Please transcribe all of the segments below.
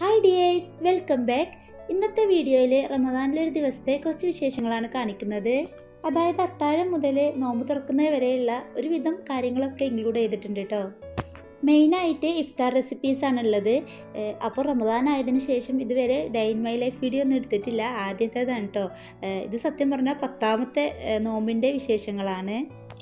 hi ഡിയേസ് welcome back ഇന്നത്തെ വീഡിയോയിൽ റമദാനിലെ ഒരു ദിവസത്തെ കുറച്ച് വിശേഷങ്ങളാണ് കാണിക്കുന്നത് അതായത് അത്താഴം മുതൽ നോമ്പ് തുറക്കുന്നത് വരെയുള്ള ഒരുവിധം കാര്യങ്ങളൊക്കെ ഇൻക്ലൂഡ് ചെയ്തിട്ടുണ്ട് കേട്ടോ മെയിനായിട്ട് ഇഫ്താർ ഉള്ളത് അപ്പോൾ റമദാൻ ആയതിന് ശേഷം ഇതുവരെ ഡൈൻ മൈ ലൈഫ് വീഡിയോ ഒന്നും എടുത്തിട്ടില്ല ആദ്യത്തേതാണ് കേട്ടോ ഇത് സത്യം പറഞ്ഞാൽ പത്താമത്തെ നോമ്പിൻ്റെ വിശേഷങ്ങളാണ്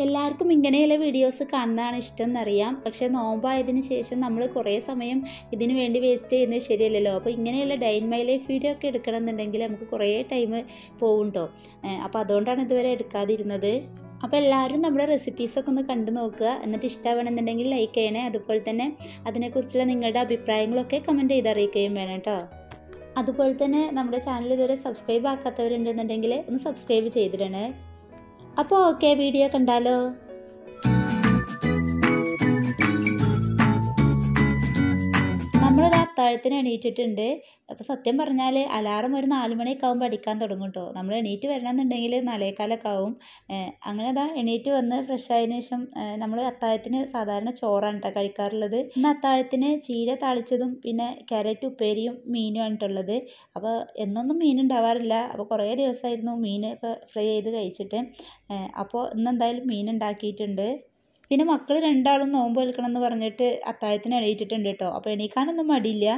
എല്ലാവർക്കും ഇങ്ങനെയുള്ള വീഡിയോസ് കാണുന്നതാണ് ഇഷ്ടം എന്നറിയാം പക്ഷേ നോമ്പായതിനു ശേഷം നമ്മൾ കുറേ സമയം ഇതിനു വേണ്ടി വേസ്റ്റ് ചെയ്യുന്നത് ശരിയല്ലല്ലോ അപ്പോൾ ഇങ്ങനെയുള്ള ഡൈൻ മൈ ലൈഫ് വീഡിയോ ഒക്കെ എന്നുണ്ടെങ്കിൽ നമുക്ക് കുറേ ടൈം പോകും കേട്ടോ അപ്പോൾ അതുകൊണ്ടാണ് ഇതുവരെ എടുക്കാതിരുന്നത് അപ്പോൾ എല്ലാവരും നമ്മുടെ റെസിപ്പീസൊക്കെ ഒന്ന് കണ്ടു നോക്കുക എന്നിട്ട് ഇഷ്ടമാണെന്നുണ്ടെങ്കിൽ ലൈക്ക് ചെയ്യണേ അതുപോലെ തന്നെ അതിനെക്കുറിച്ചുള്ള നിങ്ങളുടെ അഭിപ്രായങ്ങളൊക്കെ കമൻറ്റ് ചെയ്ത് അറിയിക്കുകയും വേണം കേട്ടോ അതുപോലെ തന്നെ നമ്മുടെ ചാനൽ ഇതുവരെ സബ്സ്ക്രൈബ് ആക്കാത്തവരുണ്ടെന്നുണ്ടെങ്കിൽ ഒന്ന് സബ്സ്ക്രൈബ് ചെയ്തിടണേ അപ്പോൾ ഓക്കെ വീഡിയോ കണ്ടാലോ നമ്മളിത് അത്താഴത്തിന് എണീറ്റിട്ടുണ്ട് അപ്പോൾ സത്യം പറഞ്ഞാൽ അലാറം ഒരു നാല് മണിയൊക്കെ ആകുമ്പോൾ അടിക്കാൻ തുടങ്ങും കേട്ടോ നമ്മൾ എണീറ്റ് വരണമെന്നുണ്ടെങ്കിൽ നാലേക്കാലൊക്കെ ആവും അങ്ങനെ അതാ എണീറ്റ് വന്ന് ഫ്രഷ് ആയതിനു ശേഷം നമ്മൾ അത്താഴത്തിന് സാധാരണ ചോറാണ് കേട്ടോ കഴിക്കാറുള്ളത് ഇന്ന് അത്താഴത്തിന് ചീര താളിച്ചതും പിന്നെ ക്യാരറ്റ് ഉപ്പേരിയും മീനും ആണിട്ടുള്ളത് അപ്പോൾ എന്നൊന്നും മീൻ ഉണ്ടാവാറില്ല അപ്പോൾ കുറേ ദിവസമായിരുന്നു മീനൊക്കെ ഫ്രൈ ചെയ്ത് കഴിച്ചിട്ട് അപ്പോൾ ഇന്ന് മീൻ ഉണ്ടാക്കിയിട്ടുണ്ട് പിന്നെ മക്കൾ രണ്ടാളും നോമ്പ് നിൽക്കണം എന്ന് പറഞ്ഞിട്ട് അത്താഴത്തിന് എണീറ്റിട്ടുണ്ട് കേട്ടോ അപ്പോൾ എണീക്കാനൊന്നും മടിയില്ല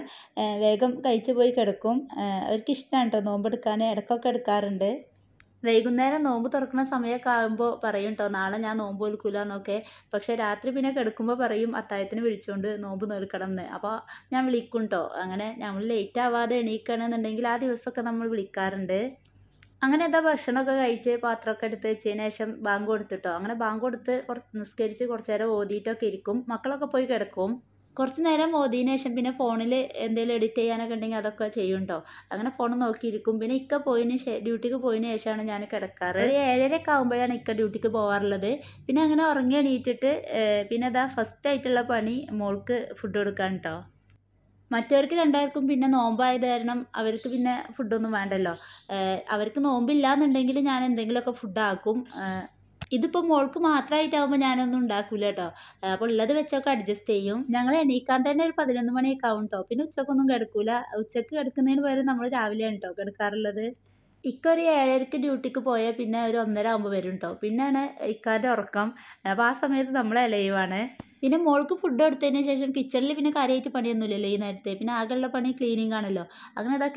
വേഗം കഴിച്ചു പോയി കിടക്കും അവർക്ക് ഇഷ്ടമാണ് കേട്ടോ നോമ്പെടുക്കാൻ ഇടക്കൊക്കെ എടുക്കാറുണ്ട് വൈകുന്നേരം നോമ്പ് തുറക്കുന്ന സമയമൊക്കെ ആകുമ്പോൾ പറയും കേട്ടോ നാളെ ഞാൻ നോമ്പ് നിൽക്കില്ല എന്നൊക്കെ പക്ഷേ രാത്രി പിന്നെ കിടക്കുമ്പോൾ പറയും അത്തായത്തിന് വിളിച്ചുകൊണ്ട് നോമ്പ് നിൽക്കണം എന്ന് അപ്പോൾ ഞാൻ വിളിക്കും കേട്ടോ അങ്ങനെ നമ്മൾ ലേറ്റ് ആവാതെ എണീക്കണമെന്നുണ്ടെങ്കിൽ ആ ദിവസമൊക്കെ നമ്മൾ വിളിക്കാറുണ്ട് അങ്ങനെ എന്താ ഭക്ഷണമൊക്കെ കഴിച്ച് പാത്രമൊക്കെ എടുത്ത് വെച്ചതിന് ശേഷം ബാങ്ക് കൊടുത്തിട്ടോ അങ്ങനെ ബാങ്ക് കൊടുത്ത് നിസ്കരിച്ച് കുറച്ച് നേരം ഓതിയിട്ടൊക്കെ ഇരിക്കും മക്കളൊക്കെ പോയി കിടക്കും കുറച്ച് നേരം ഓതിയതിന് ശേഷം പിന്നെ ഫോണിൽ എന്തെങ്കിലും എഡിറ്റ് ചെയ്യാനൊക്കെ ഉണ്ടെങ്കിൽ അതൊക്കെ ചെയ്യുണ്ടോ അങ്ങനെ ഫോൺ നോക്കിയിരിക്കും പിന്നെ ഇക്ക പോയതിന് ഡ്യൂട്ടിക്ക് പോയതിന് ശേഷമാണ് ഞാൻ കിടക്കാറ് ഒരു ഏഴരയൊക്കെ ആകുമ്പോഴാണ് ഇക്ക ഡ്യൂട്ടിക്ക് പോകാറുള്ളത് പിന്നെ അങ്ങനെ ഉറങ്ങി എണീറ്റിട്ട് പിന്നെ അതാ ഫസ്റ്റ് ആയിട്ടുള്ള പണി മോൾക്ക് ഫുഡ് കൊടുക്കാൻ കേട്ടോ മറ്റവർക്ക് രണ്ടുപേർക്കും പിന്നെ നോമ്പായത് കാരണം അവർക്ക് പിന്നെ ഫുഡൊന്നും വേണ്ടല്ലോ അവർക്ക് നോമ്പില്ല എന്നുണ്ടെങ്കിൽ ഞാൻ എന്തെങ്കിലുമൊക്കെ ഫുഡാക്കും ഇതിപ്പോൾ മോൾക്ക് മാത്രമായിട്ടാകുമ്പോൾ ഞാനൊന്നും ഉണ്ടാക്കില്ല കേട്ടോ അപ്പോൾ ഉള്ളത് വെച്ചൊക്കെ അഡ്ജസ്റ്റ് ചെയ്യും ഞങ്ങൾ എണീക്കാൻ തന്നെ ഒരു പതിനൊന്ന് മണിയൊക്കെ ആവും കേട്ടോ പിന്നെ ഉച്ചക്കൊന്നും കിടക്കൂല ഉച്ചക്ക് കിടക്കുന്നതിന് പകരം നമ്മൾ രാവിലെയാണ് കേട്ടോ കിടക്കാറുള്ളത് ഇക്ക ഒരു ഏഴരക്ക് ഡ്യൂട്ടിക്ക് പോയാൽ പിന്നെ ഒരു ഒന്നര ആകുമ്പോൾ വരും കേട്ടോ പിന്നെയാണ് ഇക്കാൻ്റെ ഉറക്കം അപ്പോൾ ആ സമയത്ത് നമ്മൾ അലൈവാണ് പിന്നെ മോൾക്ക് ഫുഡ് കൊടുത്തതിന് ശേഷം കിച്ചണിൽ പിന്നെ കാര്യമായിട്ട് പണിയൊന്നുമില്ലല്ലോ ഈ നേരത്തെ പിന്നെ ആകെയുള്ള പണി ക്ലീനിങ് ആണല്ലോ അങ്ങനെ അതാ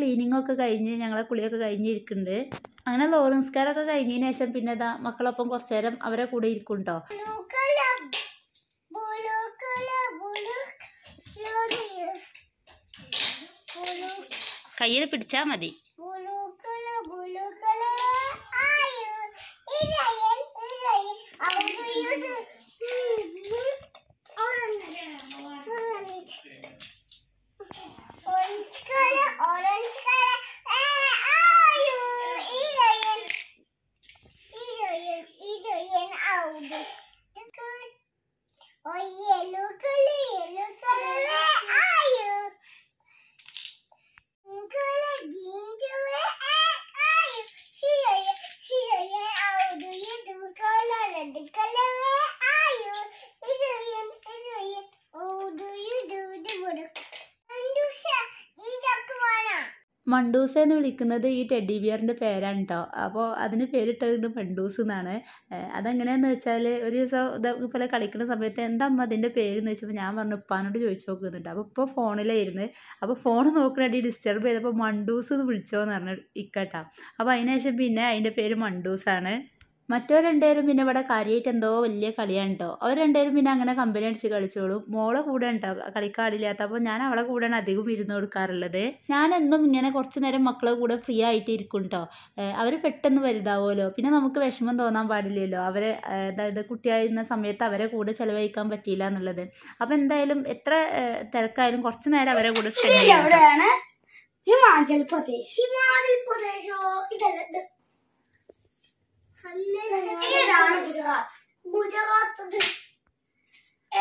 ഒക്കെ കഴിഞ്ഞ് ഞങ്ങളെ കുളിയൊക്കെ കഴിഞ്ഞ് ഇരിക്കുന്നുണ്ട് അങ്ങനെ ലോറൻസ്കാരൊക്കെ കഴിഞ്ഞതിന് ശേഷം പിന്നെ അതാ മക്കളൊപ്പം കുറച്ചു നേരം അവരെ കൂടെ ഇരിക്കും കേട്ടോ കയ്യിൽ പിടിച്ചാൽ മതി മണ്ടൂസ എന്ന് വിളിക്കുന്നത് ഈ ടെഡി ബിയറിൻ്റെ പേരാണ് കേട്ടോ അപ്പോൾ അതിന് പേരിട്ടത് മണ്ടൂസ് എന്നാണ് അതെങ്ങനെയാന്ന് വെച്ചാൽ ഒരു ദിവസം ഇതേപോലെ കളിക്കുന്ന സമയത്ത് എന്താ അമ്മ അതിൻ്റെ പേരെന്ന് ചോദിച്ചപ്പോൾ ഞാൻ പറഞ്ഞു ഉപ്പാനോട് ചോദിച്ചു നോക്കുന്നുണ്ട് അപ്പോൾ ഇപ്പോൾ ഫോണിലായിരുന്നു അപ്പോൾ ഫോൺ നോക്കണടി ഡിസ്റ്റർബ് ചെയ്തപ്പോൾ മണ്ടൂസ് എന്ന് വിളിച്ചോന്ന് പറഞ്ഞു ഇക്കട്ടാ അപ്പോൾ അതിനുശേഷം പിന്നെ അതിൻ്റെ പേര് മണ്ടൂസാണ് മറ്റോ രണ്ടുപേരും പിന്നെ ഇവിടെ കാര്യമായിട്ട് എന്തോ വലിയ കളിയാണ് കേട്ടോ അവർ രണ്ടുപേരും പിന്നെ അങ്ങനെ കമ്പനി അടിച്ച് കളിച്ചോളും മോളെ കൂടെ ഉണ്ടോ കളിക്കാടില്ലാത്ത അപ്പോൾ ഞാൻ അവളെ കൂടെയാണ് അധികം ഇരുന്ന് കൊടുക്കാറുള്ളത് ഞാൻ എന്നും ഇങ്ങനെ കുറച്ച് നേരം മക്കളെ കൂടെ ഫ്രീ ആയിട്ട് ഇരിക്കും കേട്ടോ അവർ പെട്ടെന്ന് വലുതാവുമല്ലോ പിന്നെ നമുക്ക് വിഷമം തോന്നാൻ പാടില്ലല്ലോ അവരെ അതായത് കുട്ടിയായിരുന്ന സമയത്ത് അവരെ കൂടെ ചിലവഴിക്കാൻ പറ്റിയില്ല എന്നുള്ളത് അപ്പോൾ എന്തായാലും എത്ര തിരക്കായാലും കുറച്ച് നേരം അവരെ കൂടെ ഹിമാചൽ പ്രദേശ് ഹിമാചൽ പ്രദേശോ ഇതല്ല ഏതാണ് ഗുജറാത്ത് ഗുജറാത്ത്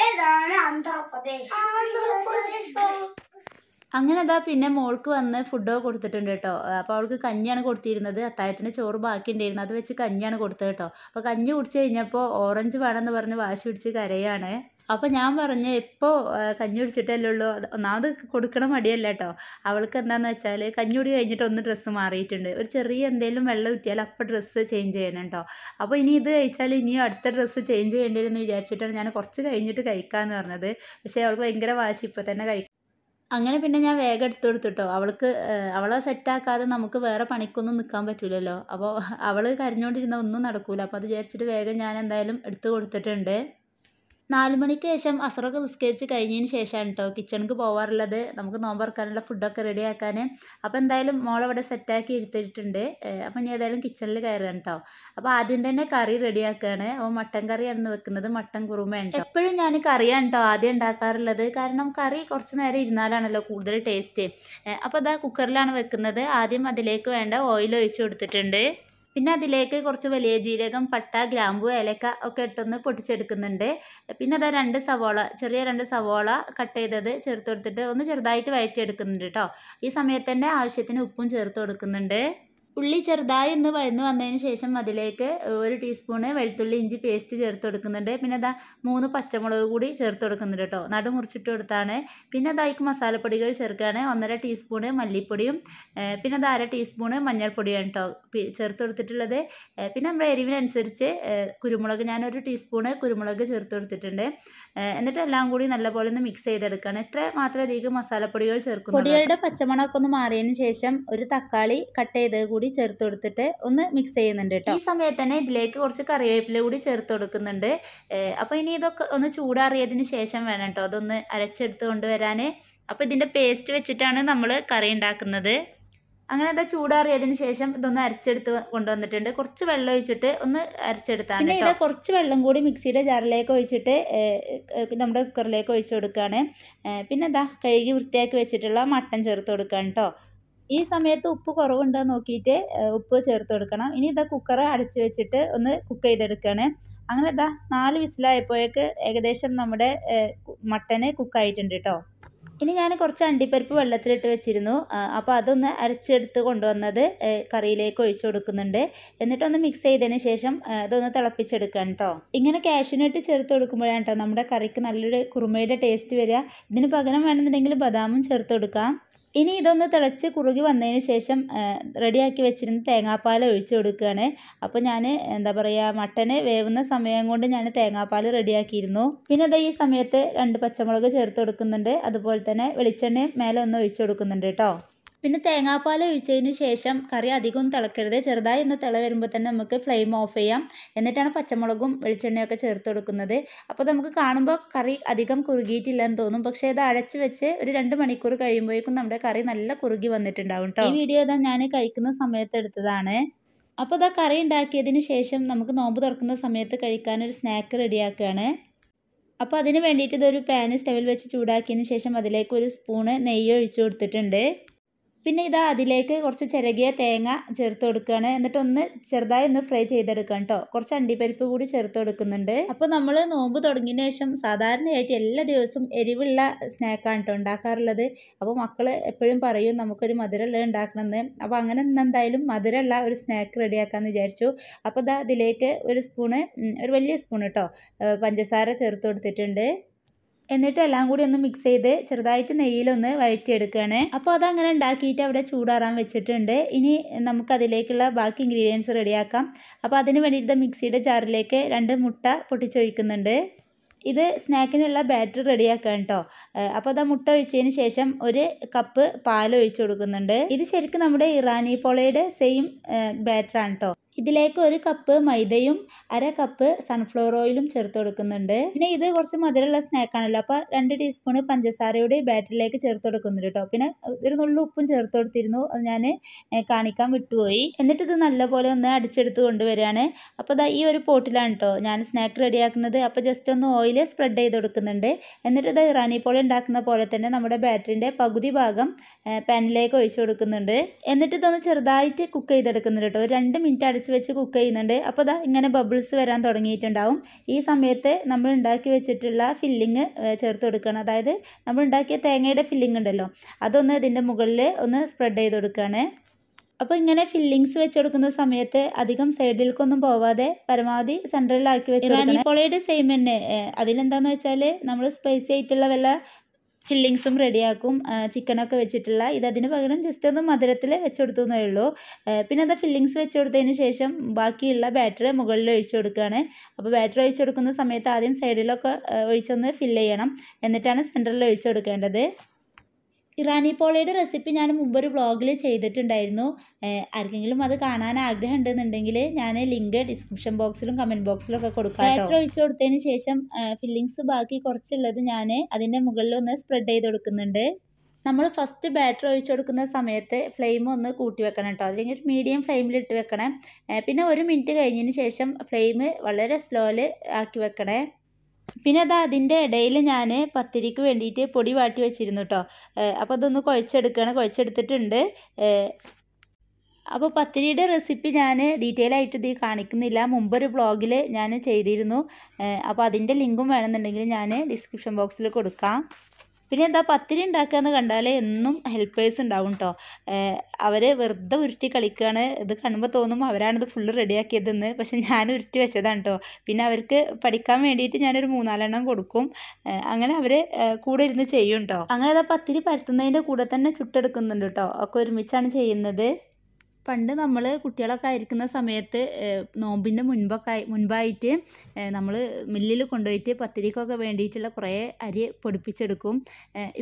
ഏതാണ് ആന്ധ്രാപ്രദേശ് അങ്ങനെ അതാ പിന്നെ മോൾക്ക് വന്ന് ഫുഡ് കൊടുത്തിട്ടുണ്ട് കേട്ടോ അപ്പോൾ അവൾക്ക് കഞ്ഞിയാണ് കൊടുത്തിരുന്നത് അത്തായത്തിന് ചോറ് ബാക്കി ഉണ്ടായിരുന്നു അത് വെച്ച് കഞ്ഞിയാണ് കൊടുത്തത് കേട്ടോ അപ്പോൾ കഞ്ഞി കുടിച്ച് കഴിഞ്ഞപ്പോൾ ഓറഞ്ച് വേണമെന്ന് പറഞ്ഞ് വാശി പിടിച്ച് കരയാണ് അപ്പോൾ ഞാൻ പറഞ്ഞ് ഇപ്പോൾ കഞ്ഞി കുടിച്ചിട്ടല്ലേ ഉള്ളൂ ഒന്നാമത് കൊടുക്കണ മടിയല്ല കേട്ടോ അവൾക്ക് എന്താന്ന് വെച്ചാൽ കഞ്ഞി കുടി കഴിഞ്ഞിട്ട് ഒന്ന് ഡ്രസ്സ് മാറിയിട്ടുണ്ട് ഒരു ചെറിയ എന്തെങ്കിലും വെള്ളം കിട്ടിയാൽ അപ്പോൾ ഡ്രസ്സ് ചേഞ്ച് ചെയ്യണം കേട്ടോ അപ്പോൾ ഇനി ഇത് കഴിച്ചാൽ ഇനി അടുത്ത ഡ്രസ്സ് ചേഞ്ച് ചെയ്യേണ്ടി വരുമെന്ന് വിചാരിച്ചിട്ടാണ് ഞാൻ കുറച്ച് കഴിഞ്ഞിട്ട് കഴിക്കാമെന്ന് പറഞ്ഞത് പക്ഷേ അവൾക്ക് ഭയങ്കര വാശി ഇപ്പോൾ തന്നെ കഴിക്കും അങ്ങനെ പിന്നെ ഞാൻ വേഗം എടുത്തു കൊടുത്തുട്ടോ അവൾക്ക് അവളെ സെറ്റാക്കാതെ നമുക്ക് വേറെ പണിക്കൊന്നും നിൽക്കാൻ പറ്റില്ലല്ലോ അപ്പോൾ അവൾ കരഞ്ഞുകൊണ്ടിരുന്ന ഒന്നും നടക്കൂല അപ്പോൾ അത് വിചാരിച്ചിട്ട് വേഗം ഞാൻ എന്തായാലും എടുത്തു കൊടുത്തിട്ടുണ്ട് നാല് മണിക്ക് ശേഷം അസുറൊക്കെ നിസ്കരിച്ച് കഴിഞ്ഞതിന് ശേഷമാണ് കേട്ടോ കിച്ചണിക്ക് പോകാറുള്ളത് നമുക്ക് നോമ്പറക്കാനുള്ള ഫുഡൊക്കെ റെഡി ആക്കാൻ അപ്പോൾ എന്തായാലും മോളവിടെ സെറ്റാക്കി എടുത്തിട്ടുണ്ട് അപ്പോൾ ഇനി ഏതായാലും കിച്ചണിൽ കയറുകയാണ് കേട്ടോ അപ്പോൾ ആദ്യം തന്നെ കറി ആക്കുകയാണ് അപ്പോൾ മട്ടൻ കറിയാണെന്ന് വെക്കുന്നത് മട്ടൻ കുറുമയാണ് എപ്പോഴും ഞാൻ കറിയാണ് കേട്ടോ ആദ്യം ഉണ്ടാക്കാറുള്ളത് കാരണം കറി കുറച്ച് നേരം ഇരുന്നാലാണല്ലോ കൂടുതൽ ടേസ്റ്റ് അപ്പോൾ അതാ കുക്കറിലാണ് വെക്കുന്നത് ആദ്യം അതിലേക്ക് വേണ്ട ഓയിൽ ഒഴിച്ച് കൊടുത്തിട്ടുണ്ട് പിന്നെ അതിലേക്ക് കുറച്ച് വലിയ ജീരകം പട്ട ഗ്രാമ്പു ഏലക്ക ഒക്കെ ഇട്ടൊന്ന് പൊട്ടിച്ചെടുക്കുന്നുണ്ട് പിന്നെ അതാ രണ്ട് സവോള ചെറിയ രണ്ട് സവോള കട്ട് ചെയ്തത് ചേർത്ത് കൊടുത്തിട്ട് ഒന്ന് ചെറുതായിട്ട് വഴറ്റിയെടുക്കുന്നുണ്ട് കേട്ടോ ഈ സമയത്ത് തന്നെ ആവശ്യത്തിന് ഉപ്പും ചേർത്ത് കൊടുക്കുന്നുണ്ട് ഉള്ളി ചെറുതായി ഒന്ന് വഴന്ന് വന്നതിന് ശേഷം അതിലേക്ക് ഒരു ടീസ്പൂണ് വെളുത്തുള്ളി ഇഞ്ചി പേസ്റ്റ് ചേർത്ത് കൊടുക്കുന്നുണ്ട് പിന്നെ അതാ മൂന്ന് പച്ചമുളക് കൂടി ചേർത്ത് കൊടുക്കുന്നുണ്ട് കേട്ടോ നടു മുറിച്ചിട്ട് കൊടുത്താണ് പിന്നെ അതായിക്ക് മസാലപ്പൊടികൾ ചേർക്കുകയാണ് ഒന്നര ടീസ്പൂണ് മല്ലിപ്പൊടിയും പിന്നെ അത് അര ടീസ്പൂണ് മഞ്ഞൾപ്പൊടിയാണ് കേട്ടോ ചേർത്ത് കൊടുത്തിട്ടുള്ളത് പിന്നെ നമ്മുടെ എരിവിനനുസരിച്ച് കുരുമുളക് ഞാനൊരു ടീസ്പൂണ് കുരുമുളക് ചേർത്ത് കൊടുത്തിട്ടുണ്ട് എന്നിട്ട് എല്ലാം കൂടി നല്ലപോലെ ഒന്ന് മിക്സ് ചെയ്തെടുക്കുകയാണ് ഇത്ര മാത്രമേ അധികം മസാലപ്പൊടികൾ ചേർക്കും പൊടികളുടെ പച്ചമുളകൊന്ന് ഒന്ന് മാറിയതിന് ശേഷം ഒരു തക്കാളി കട്ട് ചെയ്ത് കൂടി ചേർത്ത് കൊടുത്തിട്ട് ഒന്ന് മിക്സ് ചെയ്യുന്നുണ്ട് കേട്ടോ ഈ സമയത്ത് തന്നെ ഇതിലേക്ക് കുറച്ച് കറിവേപ്പില കൂടി ചേർത്ത് കൊടുക്കുന്നുണ്ട് അപ്പോൾ ഇനി ഇതൊക്കെ ഒന്ന് ചൂടാറിയതിന് ശേഷം വേണം കേട്ടോ അതൊന്ന് അരച്ചെടുത്ത് കൊണ്ടുവരാൻ അപ്പോൾ ഇതിൻ്റെ പേസ്റ്റ് വെച്ചിട്ടാണ് നമ്മൾ കറി ഉണ്ടാക്കുന്നത് അങ്ങനെ അത് ചൂടാറിയതിന് ശേഷം ഇതൊന്ന് അരച്ചെടുത്ത് കൊണ്ടുവന്നിട്ടുണ്ട് കുറച്ച് വെള്ളം ഒഴിച്ചിട്ട് ഒന്ന് അരച്ചെടുത്താണ് പിന്നെ ഇത് കുറച്ച് വെള്ളം കൂടി മിക്സിയുടെ ജാറിലേക്ക് ഒഴിച്ചിട്ട് നമ്മുടെ കുക്കറിലേക്ക് ഒഴിച്ചു കൊടുക്കുകയാണ് പിന്നെ ഇതാ കഴുകി വൃത്തിയാക്കി വെച്ചിട്ടുള്ള മട്ടൻ ചേർത്ത് കൊടുക്കുകയാണ് കേട്ടോ ഈ സമയത്ത് ഉപ്പ് കുറവുണ്ടോ നോക്കിയിട്ട് ഉപ്പ് ചേർത്ത് കൊടുക്കണം ഇനി ഇതാ കുക്കർ അടച്ചു വെച്ചിട്ട് ഒന്ന് കുക്ക് ചെയ്തെടുക്കുകയാണ് അങ്ങനെ ഇതാ നാല് വിസിലായപ്പോഴേക്ക് ഏകദേശം നമ്മുടെ മട്ടന് കുക്കായിട്ടുണ്ട് കേട്ടോ ഇനി ഞാൻ കുറച്ച് അണ്ടിപ്പരിപ്പ് വെള്ളത്തിലിട്ട് വെച്ചിരുന്നു അപ്പോൾ അതൊന്ന് അരച്ചെടുത്ത് കൊണ്ടുവന്നത് കറിയിലേക്ക് ഒഴിച്ചു കൊടുക്കുന്നുണ്ട് എന്നിട്ടൊന്ന് മിക്സ് ചെയ്തതിന് ശേഷം ഇതൊന്ന് തിളപ്പിച്ചെടുക്കണം കേട്ടോ ഇങ്ങനെ കാഷ്യൂനട്ട് ചേർത്ത് കൊടുക്കുമ്പോഴാണ് കേട്ടോ നമ്മുടെ കറിക്ക് നല്ലൊരു കുറുമയുടെ ടേസ്റ്റ് വരിക ഇതിന് പകരം വേണമെന്നുണ്ടെങ്കിൽ ബദാമും ചേർത്ത് കൊടുക്കാം ഇനി ഇതൊന്ന് തിളച്ച് കുറുകി വന്നതിന് ശേഷം റെഡിയാക്കി വെച്ചിരുന്ന തേങ്ങാപ്പാൽ ഒഴിച്ചു കൊടുക്കുകയാണ് അപ്പോൾ ഞാൻ എന്താ പറയുക മട്ടന് വേവുന്ന സമയം കൊണ്ട് ഞാൻ തേങ്ങാപ്പാൽ റെഡിയാക്കിയിരുന്നു പിന്നെ അത് ഈ സമയത്ത് രണ്ട് പച്ചമുളക് ചേർത്ത് കൊടുക്കുന്നുണ്ട് അതുപോലെ തന്നെ വെളിച്ചെണ്ണയും മേലെ ഒന്ന് ഒഴിച്ചു കൊടുക്കുന്നുണ്ട് കേട്ടോ പിന്നെ തേങ്ങാപ്പാൽ ഒഴിച്ചതിന് ശേഷം കറി അധികം തിളക്കരുത് ചെറുതായി ഒന്ന് തിള വരുമ്പോൾ തന്നെ നമുക്ക് ഫ്ലെയിം ഓഫ് ചെയ്യാം എന്നിട്ടാണ് പച്ചമുളകും വെളിച്ചെണ്ണയൊക്കെ ചേർത്ത് കൊടുക്കുന്നത് അപ്പോൾ നമുക്ക് കാണുമ്പോൾ കറി അധികം കുറുകിയിട്ടില്ല എന്ന് തോന്നും പക്ഷേ ഇത് അടച്ചു വെച്ച് ഒരു രണ്ട് മണിക്കൂർ കഴിയുമ്പോഴേക്കും നമ്മുടെ കറി നല്ല കുറുകി വന്നിട്ടുണ്ടാവും കേട്ടോ ഈ വീഡിയോ ഇതാ ഞാൻ കഴിക്കുന്ന സമയത്ത് എടുത്തതാണ് അപ്പോൾ ഇതാ കറി ഉണ്ടാക്കിയതിന് ശേഷം നമുക്ക് നോമ്പ് തുറക്കുന്ന സമയത്ത് കഴിക്കാനൊരു സ്നാക്ക് റെഡിയാക്കുകയാണ് അപ്പോൾ അതിന് വേണ്ടിയിട്ട് ഇതൊരു പാന് സ്റ്റവിൽ വെച്ച് ചൂടാക്കിയതിന് ശേഷം അതിലേക്ക് ഒരു സ്പൂണ് നെയ്യ് ഒഴിച്ചു കൊടുത്തിട്ടുണ്ട് പിന്നെ ഇതാ അതിലേക്ക് കുറച്ച് ചിരകിയ തേങ്ങ ചേർത്ത് കൊടുക്കുകയാണ് എന്നിട്ട് ഒന്ന് ചെറുതായി ഒന്ന് ഫ്രൈ ചെയ്തെടുക്കണം കേട്ടോ കുറച്ച് അണ്ടിപ്പരിപ്പ് കൂടി ചേർത്ത് കൊടുക്കുന്നുണ്ട് അപ്പോൾ നമ്മൾ നോമ്പ് തുടങ്ങിയ ശേഷം സാധാരണയായിട്ട് എല്ലാ ദിവസവും എരിവുള്ള സ്നാക്കാണ് കേട്ടോ ഉണ്ടാക്കാറുള്ളത് അപ്പോൾ മക്കൾ എപ്പോഴും പറയും നമുക്കൊരു മധുരമുള്ള ഉണ്ടാക്കണമെന്ന് അപ്പോൾ അങ്ങനെ എന്തായാലും മധുരമുള്ള ഒരു സ്നാക്ക് റെഡിയാക്കാമെന്ന് വിചാരിച്ചു അപ്പോൾ ഇതാ അതിലേക്ക് ഒരു സ്പൂണ് ഒരു വലിയ സ്പൂൺ കേട്ടോ പഞ്ചസാര ചേർത്ത് കൊടുത്തിട്ടുണ്ട് എന്നിട്ട് എല്ലാം കൂടി ഒന്ന് മിക്സ് ചെയ്ത് ചെറുതായിട്ട് നെയ്യിലൊന്ന് വഴറ്റിയെടുക്കുകയാണ് അപ്പോൾ അതങ്ങനെ ഉണ്ടാക്കിയിട്ട് അവിടെ ചൂടാറാൻ വെച്ചിട്ടുണ്ട് ഇനി നമുക്കതിലേക്കുള്ള ബാക്കി ഇൻഗ്രീഡിയൻസ് റെഡിയാക്കാം അപ്പോൾ അതിന് വേണ്ടിയിട്ട് മിക്സിയുടെ ജാറിലേക്ക് രണ്ട് മുട്ട പൊട്ടിച്ചൊഴിക്കുന്നുണ്ട് ഇത് സ്നാക്കിനുള്ള ബാറ്റർ റെഡിയാക്കാൻ കേട്ടോ അപ്പോൾ അത് മുട്ട ഒഴിച്ചതിന് ശേഷം ഒരു കപ്പ് പാൽ ഒഴിച്ചു കൊടുക്കുന്നുണ്ട് ഇത് ശരിക്കും നമ്മുടെ ഇറാനി പോളയുടെ സെയിം ബാറ്ററാണ് കേട്ടോ ഇതിലേക്ക് ഒരു കപ്പ് മൈദയും അര കപ്പ് സൺഫ്ലവർ ഓയിലും ചേർത്ത് കൊടുക്കുന്നുണ്ട് പിന്നെ ഇത് കുറച്ച് മധുരമുള്ള സ്നാക്ക് ആണല്ലോ അപ്പോൾ രണ്ട് ടീസ്പൂൺ പഞ്ചസാരയുടെ ബാറ്ററിലേക്ക് ചേർത്ത് കൊടുക്കുന്നുണ്ട് കേട്ടോ പിന്നെ ഒരു നുള്ളു ഉപ്പും ചേർത്ത് കൊടുത്തിരുന്നു അത് ഞാൻ കാണിക്കാൻ വിട്ടുപോയി എന്നിട്ട് ഇത് നല്ലപോലെ ഒന്ന് അടിച്ചെടുത്ത് കൊണ്ടുവരികയാണ് അപ്പോൾ ഇതാ ഈ ഒരു പോട്ടിലാണ് കേട്ടോ ഞാൻ സ്നാക്ക് റെഡിയാക്കുന്നത് അപ്പോൾ ജസ്റ്റ് ഒന്ന് ഓയിൽ സ്പ്രെഡ് ചെയ്ത് കൊടുക്കുന്നുണ്ട് എന്നിട്ട് ഇത് ഇറാനി പോളി ഉണ്ടാക്കുന്ന പോലെ തന്നെ നമ്മുടെ ബാറ്ററിന്റെ പകുതി ഭാഗം പാനിലേക്ക് ഒഴിച്ചു കൊടുക്കുന്നുണ്ട് എന്നിട്ട് ഇതൊന്ന് ചെറുതായിട്ട് കുക്ക് ചെയ്തെടുക്കുന്നുണ്ട് കേട്ടോ രണ്ട് മിനിറ്റ് അടിച്ച് വെച്ച് കുക്ക് ചെയ്യുന്നുണ്ട് അപ്പോൾ ഇതാ ഇങ്ങനെ ബബിൾസ് വരാൻ തുടങ്ങിയിട്ടുണ്ടാവും ഈ സമയത്ത് നമ്മൾ ഉണ്ടാക്കി വെച്ചിട്ടുള്ള ഫില്ലിങ് ചേർത്ത് കൊടുക്കണം അതായത് നമ്മൾ ഉണ്ടാക്കിയ തേങ്ങയുടെ ഫില്ലിംഗ് ഉണ്ടല്ലോ അതൊന്ന് ഇതിൻ്റെ മുകളിൽ ഒന്ന് സ്പ്രെഡ് ചെയ്ത് കൊടുക്കുകയാണ് അപ്പോൾ ഇങ്ങനെ ഫില്ലിങ്സ് വെച്ചെടുക്കുന്ന സമയത്ത് അധികം സൈഡിലേക്കൊന്നും പോവാതെ പരമാവധി സെൻട്രലിലാക്കി വെച്ചിട്ടുണ്ട് ഇറാനി പൊളയുടെ സെയിം തന്നെ അതിലെന്താണെന്ന് വെച്ചാൽ നമ്മൾ സ്പൈസി ആയിട്ടുള്ള വല്ല ഫില്ലിങ്സും റെഡിയാക്കും ചിക്കനൊക്കെ വെച്ചിട്ടുള്ള ഇത് അതിന് പകരം ജസ്റ്റ് ഒന്ന് മധുരത്തിൽ വെച്ച് എന്നേ ഉള്ളൂ പിന്നെ അത് ഫില്ലിങ്സ് വെച്ച് കൊടുത്തതിന് ശേഷം ബാക്കിയുള്ള ബാറ്റർ മുകളിൽ ഒഴിച്ചു കൊടുക്കുകയാണ് അപ്പോൾ ബാറ്റർ ഒഴിച്ചു കൊടുക്കുന്ന സമയത്ത് ആദ്യം സൈഡിലൊക്കെ ഒഴിച്ചൊന്ന് ഫില്ല് ചെയ്യണം എന്നിട്ടാണ് സെൻറ്ററിൽ ഒഴിച്ചു കൊടുക്കേണ്ടത് ഇറാനി പോളയുടെ റെസിപ്പി ഞാൻ മുമ്പൊരു വ്ളോഗിൽ ചെയ്തിട്ടുണ്ടായിരുന്നു ആർക്കെങ്കിലും അത് കാണാൻ ആഗ്രഹം ഉണ്ടെന്നുണ്ടെങ്കിൽ ഞാൻ ലിങ്ക് ഡിസ്ക്രിപ്ഷൻ ബോക്സിലും കമൻറ്റ് ബോക്സിലും ഒക്കെ കൊടുക്കാം ബാറ്റർ ഒഴിച്ചു കൊടുത്തതിന് ശേഷം ഫില്ലിങ്സ് ബാക്കി കുറച്ചുള്ളത് ഞാൻ അതിൻ്റെ മുകളിൽ ഒന്ന് സ്പ്രെഡ് ചെയ്ത് കൊടുക്കുന്നുണ്ട് നമ്മൾ ഫസ്റ്റ് ബാറ്റർ ഒഴിച്ചു കൊടുക്കുന്ന സമയത്ത് ഫ്ലെയിം ഒന്ന് കൂട്ടി വെക്കണം കേട്ടോ അല്ലെങ്കിൽ ഒരു മീഡിയം ഫ്ലെയിമിൽ ഇട്ട് വെക്കണേ പിന്നെ ഒരു മിനിറ്റ് കഴിഞ്ഞതിന് ശേഷം ഫ്ലെയിം വളരെ സ്ലോയിൽ ആക്കി വെക്കണേ പിന്നെ അത് അതിൻ്റെ ഇടയിൽ ഞാൻ പത്തിരിക്ക് വേണ്ടിയിട്ട് പൊടി വാട്ടി വെച്ചിരുന്നു കേട്ടോ അപ്പോൾ അതൊന്ന് കുഴച്ചെടുക്കുകയാണ് കുഴച്ചെടുത്തിട്ടുണ്ട് അപ്പോൾ പത്തിരിയുടെ റെസിപ്പി ഞാൻ ഡീറ്റെയിൽ ആയിട്ട് ഇത് കാണിക്കുന്നില്ല ഒരു ബ്ലോഗിൽ ഞാൻ ചെയ്തിരുന്നു അപ്പോൾ അതിൻ്റെ ലിങ്കും വേണമെന്നുണ്ടെങ്കിൽ ഞാൻ ഡിസ്ക്രിപ്ഷൻ ബോക്സിൽ കൊടുക്കാം പിന്നെ എന്താ പത്തിരി എന്ന് കണ്ടാൽ എന്നും ഹെൽപ്പേഴ്സ് ഉണ്ടാവും കേട്ടോ അവർ വെറുതെ ഉരുട്ടി കളിക്കുകയാണ് ഇത് കാണുമ്പോൾ തോന്നും അവരാണിത് ഫുള്ള് റെഡിയാക്കിയതെന്ന് പക്ഷെ ഞാൻ ഉരുട്ടി വെച്ചതാണ് കേട്ടോ പിന്നെ അവർക്ക് പഠിക്കാൻ വേണ്ടിയിട്ട് ഞാനൊരു മൂന്നാലെണ്ണം കൊടുക്കും അങ്ങനെ അവർ കൂടെ ഇരുന്ന് ചെയ്യും കേട്ടോ അങ്ങനെ അതാ പത്തിരി പരത്തുന്നതിൻ്റെ കൂടെ തന്നെ ചുട്ടെടുക്കുന്നുണ്ട് കേട്ടോ ഒക്കെ ഒരുമിച്ചാണ് ചെയ്യുന്നത് പണ്ട് നമ്മൾ കുട്ടികളൊക്കെ ആയിരിക്കുന്ന സമയത്ത് നോമ്പിൻ്റെ മുൻപൊക്കെ മുൻപായിട്ട് നമ്മൾ മില്ലിൽ കൊണ്ടുപോയിട്ട് പത്തിരിക്കൊക്കെ വേണ്ടിയിട്ടുള്ള കുറേ അരി പൊടിപ്പിച്ചെടുക്കും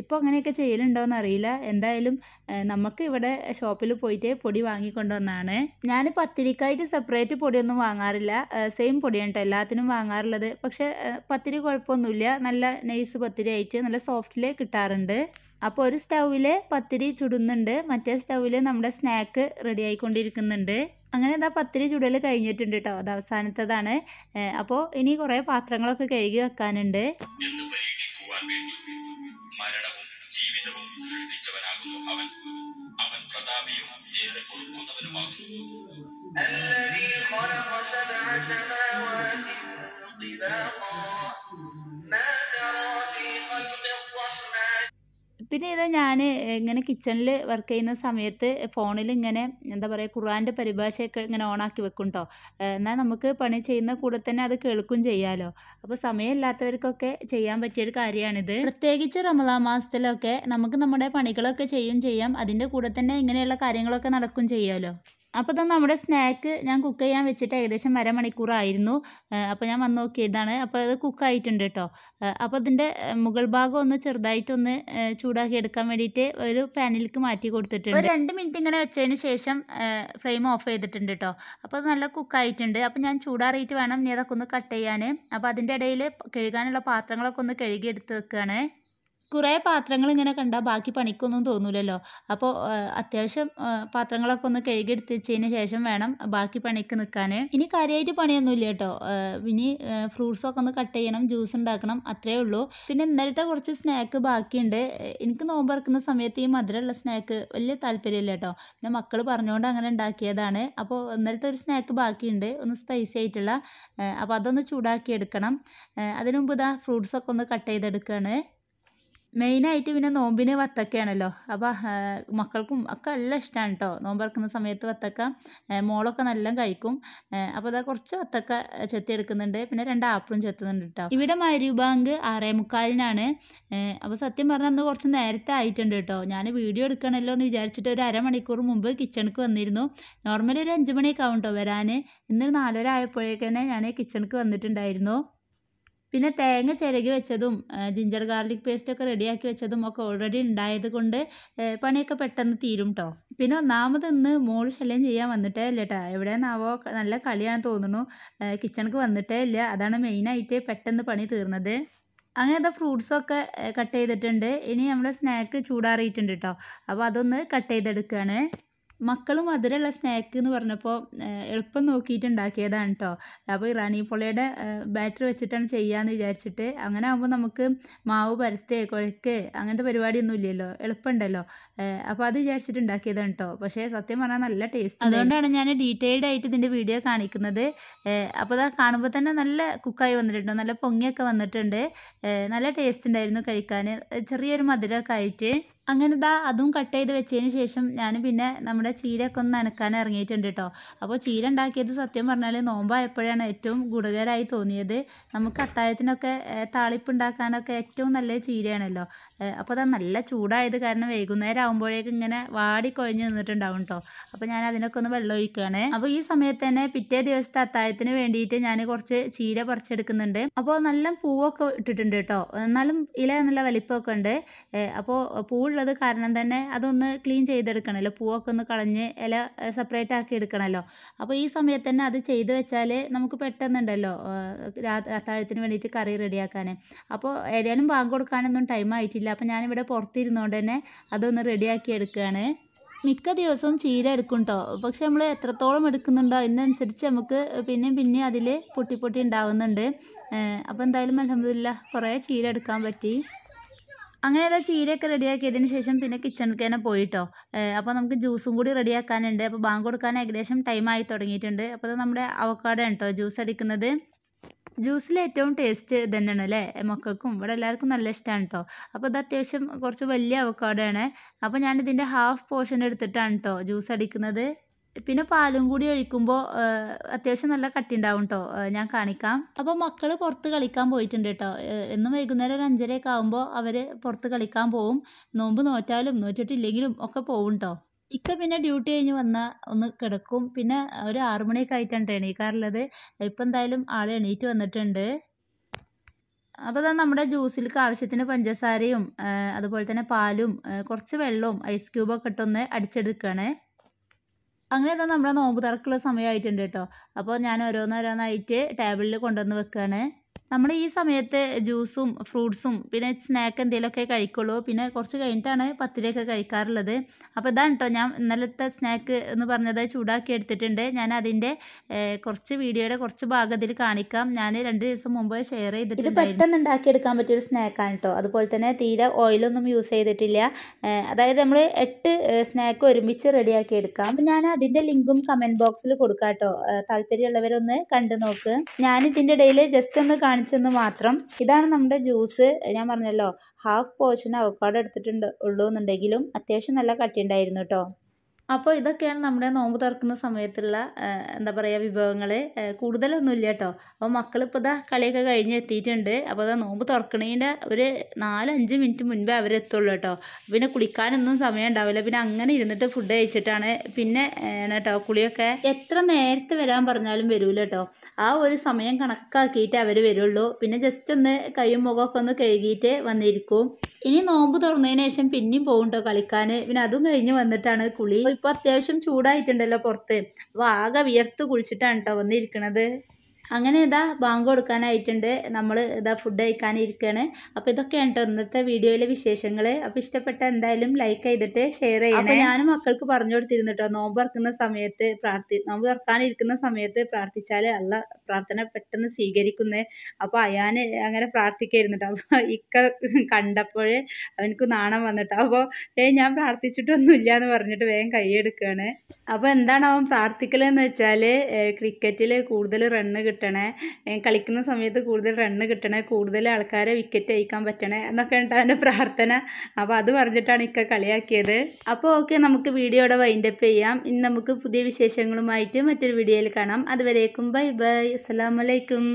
ഇപ്പോൾ അങ്ങനെയൊക്കെ ചെയ്യലുണ്ടോയെന്ന് അറിയില്ല എന്തായാലും നമുക്ക് ഇവിടെ ഷോപ്പിൽ പോയിട്ട് പൊടി വാങ്ങിക്കൊണ്ടുവന്നാണ് ഞാൻ പത്തിരിക്കായിട്ട് സെപ്പറേറ്റ് പൊടിയൊന്നും വാങ്ങാറില്ല സെയിം പൊടിയാണ് എല്ലാത്തിനും വാങ്ങാറുള്ളത് പക്ഷേ പത്തിരി കുഴപ്പമൊന്നുമില്ല നല്ല നൈസ് പത്തിരി ആയിട്ട് നല്ല സോഫ്റ്റിൽ കിട്ടാറുണ്ട് അപ്പോൾ ഒരു സ്റ്റൗവിൽ പത്തിരി ചുടുന്നുണ്ട് മറ്റേ സ്റ്റൗവിൽ നമ്മുടെ സ്നാക്ക് റെഡി ആയിക്കൊണ്ടിരിക്കുന്നുണ്ട് അങ്ങനെ എന്താ പത്തിരി ചുടൽ കഴിഞ്ഞിട്ടുണ്ട് കേട്ടോ അത് അവസാനത്തതാണ് അപ്പോൾ ഇനി കുറേ പാത്രങ്ങളൊക്കെ കഴുകി വെക്കാനുണ്ട് മരണവും ജീവിതവും സൃഷ്ടിച്ചവനാകുന്നു അവൻ അവൻ പ്രതാപിയും ഏറെ കൊടുക്കുന്നവനുമാകുന്നു പിന്നെ ഇത് ഞാൻ ഇങ്ങനെ കിച്ചണിൽ വർക്ക് ചെയ്യുന്ന സമയത്ത് ഫോണിൽ ഇങ്ങനെ എന്താ പറയുക ഖുറാൻ്റെ പരിഭാഷയൊക്കെ ഇങ്ങനെ ഓണാക്കി വെക്കും കേട്ടോ എന്നാൽ നമുക്ക് പണി ചെയ്യുന്ന കൂടെ തന്നെ അത് കേൾക്കും ചെയ്യാമല്ലോ അപ്പോൾ സമയമില്ലാത്തവർക്കൊക്കെ ചെയ്യാൻ പറ്റിയൊരു കാര്യമാണിത് പ്രത്യേകിച്ച് റമദാ മാസത്തിലൊക്കെ നമുക്ക് നമ്മുടെ പണികളൊക്കെ ചെയ്യും ചെയ്യാം അതിൻ്റെ കൂടെ തന്നെ ഇങ്ങനെയുള്ള കാര്യങ്ങളൊക്കെ നടക്കും ചെയ്യാമല്ലോ അപ്പോൾ തന്നെ നമ്മുടെ സ്നാക്ക് ഞാൻ കുക്ക് ചെയ്യാൻ വെച്ചിട്ട് ഏകദേശം അരമണിക്കൂറായിരുന്നു അപ്പോൾ ഞാൻ വന്ന് നോക്കിയതാണ് അപ്പോൾ അത് കുക്കായിട്ടുണ്ട് കേട്ടോ അപ്പോൾ അതിൻ്റെ മുകൾ ഭാഗം ഒന്ന് ചെറുതായിട്ടൊന്ന് ചൂടാക്കി എടുക്കാൻ വേണ്ടിയിട്ട് ഒരു പാനിലേക്ക് മാറ്റി കൊടുത്തിട്ടുണ്ട് ഒരു രണ്ട് മിനിറ്റ് ഇങ്ങനെ വെച്ചതിന് ശേഷം ഫ്ലെയിം ഓഫ് ചെയ്തിട്ടുണ്ട് കേട്ടോ അപ്പോൾ അത് നല്ല കുക്കായിട്ടുണ്ട് അപ്പോൾ ഞാൻ ചൂടാറിയിട്ട് വേണം ഇനി അതൊക്കെ ഒന്ന് കട്ട് ചെയ്യാൻ അപ്പോൾ അതിൻ്റെ ഇടയിൽ കഴുകാനുള്ള പാത്രങ്ങളൊക്കെ ഒന്ന് കഴുകി എടുത്ത് വെക്കുകയാണ് കുറേ പാത്രങ്ങൾ ഇങ്ങനെ കണ്ടാൽ ബാക്കി പണിക്കൊന്നും തോന്നൂലല്ലോ അപ്പോൾ അത്യാവശ്യം പാത്രങ്ങളൊക്കെ ഒന്ന് കഴുകിയെടുത്ത് വെച്ചതിന് ശേഷം വേണം ബാക്കി പണിക്ക് നിൽക്കാൻ ഇനി കാര്യമായിട്ട് പണിയൊന്നുമില്ല കേട്ടോ ഇനി ഫ്രൂട്ട്സൊക്കെ ഒന്ന് കട്ട് ചെയ്യണം ജ്യൂസ് ഉണ്ടാക്കണം അത്രേ ഉള്ളൂ പിന്നെ ഇന്നലത്തെ കുറച്ച് സ്നാക്ക് ബാക്കിയുണ്ട് എനിക്ക് നോമ്പ് ഇറക്കുന്ന സമയത്ത് ഈ മധുരമുള്ള സ്നാക്ക് വലിയ താല്പര്യമില്ല കേട്ടോ പിന്നെ മക്കൾ പറഞ്ഞുകൊണ്ട് അങ്ങനെ ഉണ്ടാക്കിയതാണ് അപ്പോൾ ഇന്നലത്തെ ഒരു സ്നാക്ക് ബാക്കിയുണ്ട് ഒന്ന് സ്പൈസി ആയിട്ടുള്ള അപ്പോൾ അതൊന്ന് ചൂടാക്കി എടുക്കണം അതിനുമുമ്പ് ഇതാ ഫ്രൂട്ട്സൊക്കെ ഒന്ന് കട്ട് ചെയ്തെടുക്കുകയാണ് മെയിനായിട്ട് പിന്നെ നോമ്പിന് വത്തക്കയാണല്ലോ അപ്പോൾ മക്കൾക്കും ഒക്കെ നല്ല ഇഷ്ടമാണ് കേട്ടോ നോമ്പ് ഇറക്കുന്ന സമയത്ത് വത്തക്ക മോളൊക്കെ നല്ല കഴിക്കും അപ്പോൾ അതാ കുറച്ച് വത്തക്ക ചെത്തി എടുക്കുന്നുണ്ട് പിന്നെ രണ്ട് ആപ്പിളും ചെത്തുന്നുണ്ട് കേട്ടോ ഇവിടെ ബാങ്ക് ആറേ മുക്കാലിനാണ് അപ്പോൾ സത്യം പറഞ്ഞാൽ അന്ന് കുറച്ച് നേരത്തെ ആയിട്ടുണ്ട് കേട്ടോ ഞാൻ വീഡിയോ എടുക്കണമല്ലോ എന്ന് വിചാരിച്ചിട്ട് ഒരു അരമണിക്കൂർ മുമ്പ് കിച്ചണക്ക് വന്നിരുന്നു നോർമലി ഒരു അഞ്ച് മണിയൊക്കെ ആവും കേട്ടോ വരാൻ ഇന്നൊരു നാലര ആയപ്പോഴേക്കന്നെ ഞാൻ കിച്ചണക്ക് വന്നിട്ടുണ്ടായിരുന്നു പിന്നെ തേങ്ങ ചിരകി വെച്ചതും ജിഞ്ചർ ഗാർലിക് പേസ്റ്റ് ഒക്കെ റെഡിയാക്കി വെച്ചതും ഒക്കെ ഓൾറെഡി ഉണ്ടായത് കൊണ്ട് പണിയൊക്കെ പെട്ടെന്ന് തീരും കേട്ടോ പിന്നെ ഒന്നാമത് ഇന്ന് മോള് ശല്യം ചെയ്യാൻ വന്നിട്ടേ ഇല്ല കേട്ടോ എവിടെയെന്നാവോ നല്ല കളിയാണ് തോന്നുന്നു കിച്ചണക്ക് വന്നിട്ടേ ഇല്ല അതാണ് മെയിനായിട്ട് പെട്ടെന്ന് പണി തീർന്നത് അങ്ങനത്തെ ഫ്രൂട്ട്സൊക്കെ കട്ട് ചെയ്തിട്ടുണ്ട് ഇനി നമ്മൾ സ്നാക്ക് ചൂടാറിയിട്ടുണ്ട് കേട്ടോ അപ്പോൾ അതൊന്ന് കട്ട് ചെയ്തെടുക്കുകയാണ് മക്കളും മധുരമുള്ള സ്നാക്ക് എന്ന് പറഞ്ഞപ്പോൾ എളുപ്പം നോക്കിയിട്ട് ഉണ്ടാക്കിയതാണ് കേട്ടോ അപ്പോൾ ഇറാനി പൊളയുടെ ബാറ്ററി വെച്ചിട്ടാണ് ചെയ്യാമെന്ന് വിചാരിച്ചിട്ട് അങ്ങനെ ആകുമ്പോൾ നമുക്ക് മാവ് പരത്തേ കുഴക്ക് അങ്ങനത്തെ പരിപാടിയൊന്നും ഇല്ലല്ലോ എളുപ്പമുണ്ടല്ലോ അപ്പോൾ അത് വിചാരിച്ചിട്ട് ഉണ്ടാക്കിയതാണ് കേട്ടോ പക്ഷേ സത്യം പറഞ്ഞാൽ നല്ല ടേസ്റ്റ് അതുകൊണ്ടാണ് ഞാൻ ഡീറ്റെയിൽഡ് ആയിട്ട് ഇതിൻ്റെ വീഡിയോ കാണിക്കുന്നത് അപ്പോൾ അത് കാണുമ്പോൾ തന്നെ നല്ല കുക്കായി വന്നിട്ടുണ്ടോ നല്ല പൊങ്ങിയൊക്കെ വന്നിട്ടുണ്ട് നല്ല ടേസ്റ്റ് ഉണ്ടായിരുന്നു കഴിക്കാൻ ചെറിയൊരു മധുരമൊക്കെ ആയിട്ട് അങ്ങനെ ഇതാ അതും കട്ട് ചെയ്ത് വെച്ചതിന് ശേഷം ഞാൻ പിന്നെ നമ്മുടെ നമ്മുടെ ചീരയൊക്കെ ഒന്ന് നനക്കാൻ ഇറങ്ങിയിട്ടുണ്ട് കേട്ടോ അപ്പോൾ ചീര ഉണ്ടാക്കിയത് സത്യം പറഞ്ഞാൽ നോമ്പായപ്പോഴാണ് ഏറ്റവും ഗുണകരമായി തോന്നിയത് നമുക്ക് അത്താഴത്തിനൊക്കെ താളിപ്പ് ഉണ്ടാക്കാനൊക്കെ ഏറ്റവും നല്ല ചീരയാണല്ലോ അപ്പോൾ അത് നല്ല ചൂടായത് കാരണം വൈകുന്നേരം ആകുമ്പോഴേക്കും ഇങ്ങനെ വാടി കുഴഞ്ഞു നിന്നിട്ടുണ്ടാവും കേട്ടോ അപ്പോൾ ഞാൻ അതിനൊക്കെ ഒന്ന് വെള്ളം ഒഴിക്കുകയാണ് അപ്പോൾ ഈ സമയത്ത് തന്നെ പിറ്റേ ദിവസത്തെ അത്താഴത്തിന് വേണ്ടിയിട്ട് ഞാൻ കുറച്ച് ചീര പറിച്ചെടുക്കുന്നുണ്ട് അപ്പോൾ നല്ല പൂവൊക്കെ ഇട്ടിട്ടുണ്ട് കേട്ടോ എന്നാലും ഇല നല്ല വലിപ്പമൊക്കെ ഉണ്ട് അപ്പോൾ ഉള്ളത് കാരണം തന്നെ അതൊന്ന് ക്ലീൻ ചെയ്തെടുക്കണമല്ലോ പൂവൊക്കെ ഒന്ന് കള കളഞ്ഞ് ഇല സെപ്പറേറ്റ് ആക്കി എടുക്കണമല്ലോ അപ്പോൾ ഈ സമയത്ത് തന്നെ അത് ചെയ്ത് വെച്ചാൽ നമുക്ക് പെട്ടെന്നുണ്ടല്ലോ അത്താഴത്തിന് വേണ്ടിയിട്ട് കറി റെഡിയാക്കാൻ അപ്പോൾ ഏതായാലും ബാങ്ക് കൊടുക്കാനൊന്നും ടൈം ആയിട്ടില്ല അപ്പോൾ ഞാനിവിടെ പുറത്തിരുന്നുകൊണ്ട് തന്നെ അതൊന്ന് റെഡിയാക്കി എടുക്കുകയാണ് മിക്ക ദിവസവും ചീര എടുക്കും കേട്ടോ പക്ഷെ നമ്മൾ എത്രത്തോളം എടുക്കുന്നുണ്ടോ അതിനനുസരിച്ച് നമുക്ക് പിന്നെയും പിന്നെയും അതിൽ പൊട്ടി പൊട്ടി ഉണ്ടാവുന്നുണ്ട് അപ്പോൾ എന്തായാലും അലഹമില്ല കുറേ ചീര എടുക്കാൻ പറ്റി അങ്ങനെ ഏതാ ചീരയൊക്കെ റെഡിയാക്കിയതിന് ശേഷം പിന്നെ കിച്ചണിലേക്ക് തന്നെ പോയിട്ടോ അപ്പോൾ നമുക്ക് ജ്യൂസും കൂടി റെഡിയാക്കാനുണ്ട് അപ്പോൾ ബാങ്ക് കൊടുക്കാൻ ഏകദേശം ടൈമായി തുടങ്ങിയിട്ടുണ്ട് അപ്പോൾ അത് നമ്മുടെ അവക്കാടോ കേട്ടോ ജ്യൂസ് അടിക്കുന്നത് ജ്യൂസിൽ ഏറ്റവും ടേസ്റ്റ് തന്നെയാണ് അല്ലേ മക്കൾക്കും ഇവിടെ എല്ലാവർക്കും നല്ല ഇഷ്ടമാണ് കേട്ടോ അപ്പോൾ ഇത് അത്യാവശ്യം കുറച്ച് വലിയ അവക്കാടാണ് അപ്പോൾ ഞാനിതിൻ്റെ ഹാഫ് പോർഷൻ എടുത്തിട്ടാണ് കേട്ടോ ജ്യൂസ് അടിക്കുന്നത് പിന്നെ പാലും കൂടി ഒഴിക്കുമ്പോൾ അത്യാവശ്യം നല്ല കട്ടി ഉണ്ടാവും കേട്ടോ ഞാൻ കാണിക്കാം അപ്പോൾ മക്കൾ പുറത്ത് കളിക്കാൻ പോയിട്ടുണ്ട് കേട്ടോ എന്നും വൈകുന്നേരം ഒരു അഞ്ചരയൊക്കെ ആകുമ്പോൾ അവർ പുറത്ത് കളിക്കാൻ പോവും നോമ്പ് നോറ്റാലും നോറ്റിട്ടില്ലെങ്കിലും ഒക്കെ പോവും കേട്ടോ ഇക്ക പിന്നെ ഡ്യൂട്ടി കഴിഞ്ഞ് വന്നാൽ ഒന്ന് കിടക്കും പിന്നെ ഒരു ആറുമണിയൊക്കെ ആയിട്ടാണ് എണീക്കാറുള്ളത് ഇപ്പം എന്തായാലും ആൾ എണീറ്റ് വന്നിട്ടുണ്ട് അപ്പോൾ അതാ നമ്മുടെ ജ്യൂസിലേക്ക് ആവശ്യത്തിന് പഞ്ചസാരയും അതുപോലെ തന്നെ പാലും കുറച്ച് വെള്ളവും ഐസ് ക്യൂബൊക്കെ ഇട്ടൊന്ന് അടിച്ചെടുക്കുകയാണ് അങ്ങനെ തന്നെ നമ്മുടെ നോമ്പ് തുറക്കുള്ള സമയമായിട്ടുണ്ട് കേട്ടോ അപ്പോൾ ഞാൻ ഓരോന്നോരോന്നായിട്ട് ടേബിളിൽ കൊണ്ടുവന്ന് വെക്കുകയാണ് നമ്മൾ ഈ സമയത്ത് ജ്യൂസും ഫ്രൂട്ട്സും പിന്നെ സ്നാക്ക് എന്തെങ്കിലുമൊക്കെ കഴിക്കുള്ളൂ പിന്നെ കുറച്ച് കഴിഞ്ഞിട്ടാണ് പത്തിരിയൊക്കെ കഴിക്കാറുള്ളത് അപ്പോൾ ഇതാണ് കേട്ടോ ഞാൻ ഇന്നലത്തെ സ്നാക്ക് എന്ന് പറഞ്ഞത് ചൂടാക്കി എടുത്തിട്ടുണ്ട് ഞാൻ അതിൻ്റെ കുറച്ച് വീഡിയോയുടെ കുറച്ച് ഇതിൽ കാണിക്കാം ഞാൻ രണ്ട് ദിവസം മുമ്പ് ഷെയർ ചെയ്തിട്ട് ഇത് പെട്ടെന്ന് ഉണ്ടാക്കിയെടുക്കാൻ പറ്റിയൊരു സ്നാക്കാണ് കേട്ടോ അതുപോലെ തന്നെ തീരെ ഓയിലൊന്നും യൂസ് ചെയ്തിട്ടില്ല അതായത് നമ്മൾ എട്ട് സ്നാക്ക് ഒരുമിച്ച് റെഡിയാക്കി എടുക്കാം അപ്പം ഞാൻ അതിൻ്റെ ലിങ്കും കമൻറ്റ് ബോക്സിൽ കൊടുക്കാം കേട്ടോ താല്പര്യമുള്ളവരൊന്ന് കണ്ടു നോക്ക് ഞാൻ ഇതിൻ്റെ ഇടയിൽ ജസ്റ്റ് ഒന്ന് കാണിച്ചെന്ന് മാത്രം ഇതാണ് നമ്മുടെ ജ്യൂസ് ഞാൻ പറഞ്ഞല്ലോ ഹാഫ് പോർഷൻ അവക്കാട് എടുത്തിട്ടുണ്ട് ഉള്ളൂ എന്നുണ്ടെങ്കിലും അത്യാവശ്യം നല്ല കട്ടിയുണ്ടായിരുന്നു കേട്ടോ അപ്പോൾ ഇതൊക്കെയാണ് നമ്മുടെ നോമ്പ് തുറക്കുന്ന സമയത്തുള്ള എന്താ പറയുക വിഭവങ്ങൾ കൂടുതലൊന്നുമില്ല കേട്ടോ അപ്പോൾ മക്കളിപ്പോൾ ഇതാ കളിയൊക്കെ കഴിഞ്ഞ് എത്തിയിട്ടുണ്ട് അപ്പോൾ ഇതാ നോമ്പ് തുറക്കണേൻ്റെ ഒരു നാലഞ്ച് മിനിറ്റ് മുൻപേ അവരെത്തുള്ളൂ കേട്ടോ പിന്നെ കുളിക്കാനൊന്നും സമയം ഉണ്ടാവില്ല പിന്നെ അങ്ങനെ ഇരുന്നിട്ട് ഫുഡ് കഴിച്ചിട്ടാണ് പിന്നെ കേട്ടോ കുളിയൊക്കെ എത്ര നേരത്തെ വരാൻ പറഞ്ഞാലും വരൂല കേട്ടോ ആ ഒരു സമയം കണക്കാക്കിയിട്ട് അവർ വരുള്ളൂ പിന്നെ ജസ്റ്റ് ഒന്ന് കൈയും മുഖമൊക്കെ ഒന്ന് കഴുകിയിട്ട് വന്നിരിക്കും ഇനി നോമ്പ് തുറന്നതിന് ശേഷം പിന്നെയും പോകുന്നുണ്ടോ കളിക്കാൻ പിന്നെ അതും കഴിഞ്ഞ് വന്നിട്ടാണ് കുളി ഇപ്പോൾ അത്യാവശ്യം ചൂടായിട്ടുണ്ടല്ലോ പുറത്ത് അപ്പോൾ ആകെ വിയർത്ത് കുളിച്ചിട്ടാണ് കേട്ടോ വന്നിരിക്കണത് അങ്ങനെ ഇതാ ബാങ്ക് കൊടുക്കാനായിട്ടുണ്ട് നമ്മൾ ഇതാ ഫുഡ് കഴിക്കാനിരിക്കുകയാണ് അപ്പോൾ ഇതൊക്കെയാണ് കേട്ടോ ഇന്നത്തെ വീഡിയോയിലെ വിശേഷങ്ങൾ അപ്പോൾ ഇഷ്ടപ്പെട്ട എന്തായാലും ലൈക്ക് ചെയ്തിട്ട് ഷെയർ ചെയ്യണം ഞാനും മക്കൾക്ക് പറഞ്ഞു കൊടുത്തിരുന്നു കേട്ടോ നോമ്പ് ഇറക്കുന്ന സമയത്ത് പ്രാർത്ഥി നോമ്പ് ഇറക്കാനിരിക്കുന്ന സമയത്ത് പ്രാർത്ഥിച്ചാൽ അല്ല പ്രാർത്ഥന പെട്ടെന്ന് സ്വീകരിക്കുന്നേ അപ്പോൾ അയാൻ അങ്ങനെ പ്രാർത്ഥിക്കായിരുന്നു കേട്ടോ അപ്പോൾ ഇക്ക കണ്ടപ്പോൾ അവനക്ക് നാണം വന്നിട്ടോ അപ്പോൾ ഏ ഞാൻ പ്രാർത്ഥിച്ചിട്ടൊന്നുമില്ല എന്ന് പറഞ്ഞിട്ട് വേഗം കൈയെടുക്കുകയാണ് അപ്പോൾ എന്താണ് അവൻ പ്രാർത്ഥിക്കലെന്ന് വെച്ചാൽ ക്രിക്കറ്റിൽ കൂടുതൽ റണ്ണ് കിട്ടും കിട്ടണേ കളിക്കുന്ന സമയത്ത് കൂടുതൽ റണ്ണ് കിട്ടണേ കൂടുതൽ ആൾക്കാരെ വിക്കറ്റ് അയക്കാൻ പറ്റണേ എന്നൊക്കെ ഉണ്ടാവുന്ന പ്രാർത്ഥന അപ്പോൾ അത് പറഞ്ഞിട്ടാണ് ഇക്ക കളിയാക്കിയത് അപ്പോൾ ഓക്കെ നമുക്ക് വീഡിയോയുടെ വൈൻഡപ്പ് ചെയ്യാം ഇന്ന് നമുക്ക് പുതിയ വിശേഷങ്ങളുമായിട്ട് മറ്റൊരു വീഡിയോയിൽ കാണാം അതുവരേക്കും ബൈ ബൈ അസ്സലാമലൈക്കും